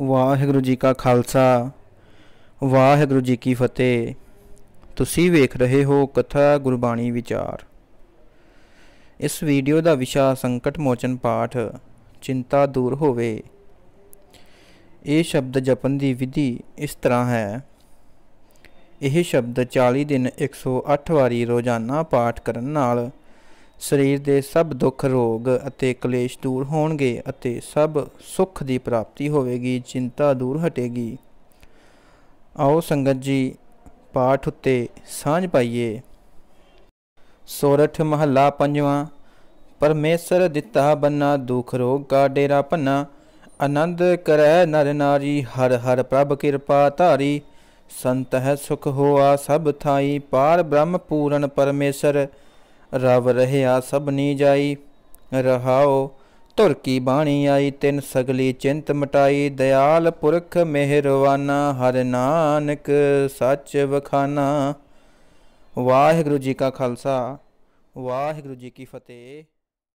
ਵਾਹਿਗੁਰੂ ਜੀ ਕਾ ਖਾਲਸਾ ਵਾਹਿਗੁਰੂ ਜੀ ਕੀ ਫਤਿਹ ਤੁਸੀਂ ਵੇਖ ਰਹੇ ਹੋ ਕਥਾ ਗੁਰਬਾਣੀ ਵਿਚਾਰ ਇਸ ਵੀਡੀਓ ਦਾ ਵਿਸ਼ਾ ਸੰਕਟ ਮੋਚਨ ਪਾਠ ਚਿੰਤਾ ਦੂਰ ਹੋਵੇ ਇਹ ਸ਼ਬਦ ਜਪਨ ਦੀ ਵਿਧੀ ਇਸ ਤਰ੍ਹਾਂ ਹੈ ਇਹ ਸ਼ਬਦ 40 ਦਿਨ 108 ਵਾਰੀ ਰੋਜ਼ਾਨਾ ਪਾਠ ਕਰਨ ਨਾਲ ਸਰੀਰ ਦੇ ਸਭ ਦੁੱਖ ਰੋਗ ਅਤੇ ਕਲੇਸ਼ ਦੂਰ ਹੋਣਗੇ ਅਤੇ ਸਭ ਸੁੱਖ ਦੀ ਪ੍ਰਾਪਤੀ ਹੋਵੇਗੀ ਚਿੰਤਾ ਦੂਰ ਹਟੇਗੀ ਆਓ ਸੰਗਤ ਜੀ ਪਾਠ ਉੱਤੇ ਸਾਂਝ ਪਾਈਏ ਸੋਰਠ ਮਹੱਲਾ ਪੰਜਵਾਂ ਪਰਮੇਸ਼ਰ ਦਿੱਤਾ ਬੰਨਾ ਦੁੱਖ ਰੋਗ ਕਾ ਡੇਰਾ ਪੰਨਾ ਆਨੰਦ ਕਰੈ ਨਰ ਨਾਰੀ ਹਰ ਹਰ ਪ੍ਰਭ ਕਿਰਪਾ ਧਾਰੀ ਸੰਤ ਹੈ ਸੁਖ ਹੋਆ ਸਭ ਥਾਈ ਪਾਰ ਬ੍ਰਹਮ ਪੂਰਨ ਪਰਮੇਸ਼ਰ ਰਵ ਰਹਿਆ ਸਭ ਨੀ ਜਾਈ ਰਹਾਓ ਤੁਰ ਕੀ ਬਾਣੀ ਆਈ ਤਿੰਨ ਸਗਲੀ ਚਿੰਤ ਮਟਾਈ ਦਿਆਲ ਪੁਰਖ ਮਿਹਰਵਾਨਾ ਹਰ ਨਾਨਕ ਸੱਚ ਵਖਾਨਾ ਵਾਹਿਗੁਰੂ ਜੀ ਕਾ ਖਾਲਸਾ ਵਾਹਿਗੁਰੂ ਜੀ ਕੀ ਫਤਿਹ